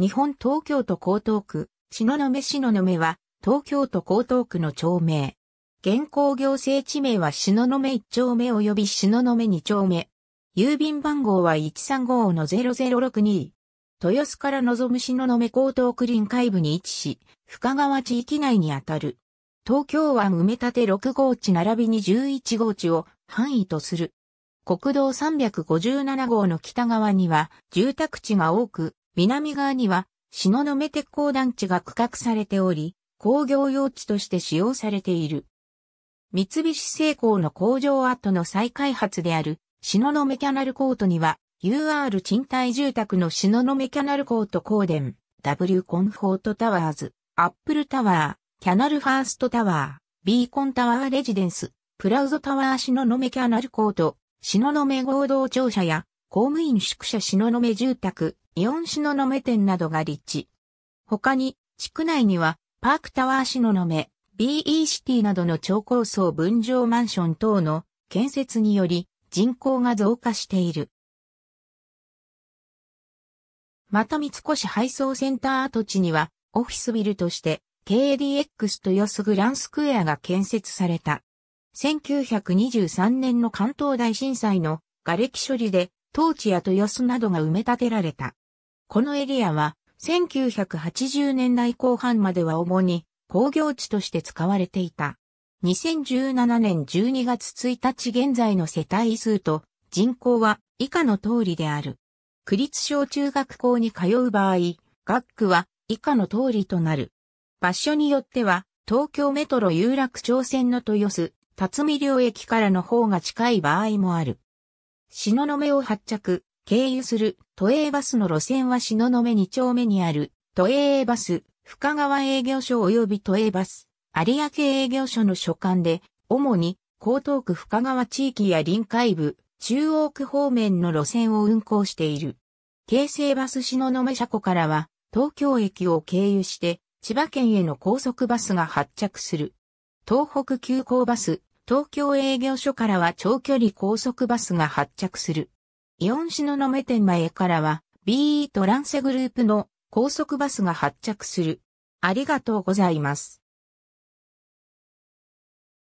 日本東京都江東区、の目篠の目は、東京都江東区の町名。現行行政地名はの目1丁目及びの目2丁目。郵便番号は135-0062。豊洲から望むの目江東区臨海部に位置し、深川地域内にあたる。東京湾埋め立て6号地並びに11号地を範囲とする。国道357号の北側には住宅地が多く、南側には、東雲鉄鋼団地が区画されており、工業用地として使用されている。三菱製鋼の工場跡の再開発である、東雲キャナルコートには、UR 賃貸住宅の東雲キャナルコート光電、W コンフォートタワーズ、アップルタワー、キャナルファーストタワー、ビーコンタワーレジデンス、プラウドタワーの雲キャナルコート、東雲合同庁舎や、公務員宿舎東雲住宅、イオン東雲店などが立地。他に、地区内には、パークタワー東雲、BE シティなどの超高層分譲マンション等の建設により人口が増加している。また三越配送センター跡地にはオフィスビルとして KDX とよすグランスクエアが建設された。1923年の関東大震災の瓦礫処理で当地や豊洲などが埋め立てられた。このエリアは、1980年代後半までは主に工業地として使われていた。2017年12月1日現在の世帯数と人口は以下の通りである。区立小中学校に通う場合、学区は以下の通りとなる。場所によっては、東京メトロ有楽町線の豊洲、辰巳両駅からの方が近い場合もある。の目を発着、経由する都営バスの路線はの目2丁目にある都営バス、深川営業所及び都営バス、有明営業所の所管で、主に江東区深川地域や臨海部、中央区方面の路線を運行している。京成バスの目車庫からは、東京駅を経由して、千葉県への高速バスが発着する。東北急行バス、東京営業所からは長距離高速バスが発着する。イオンシノの目店前からは BE トランセグループの高速バスが発着する。ありがとうございます。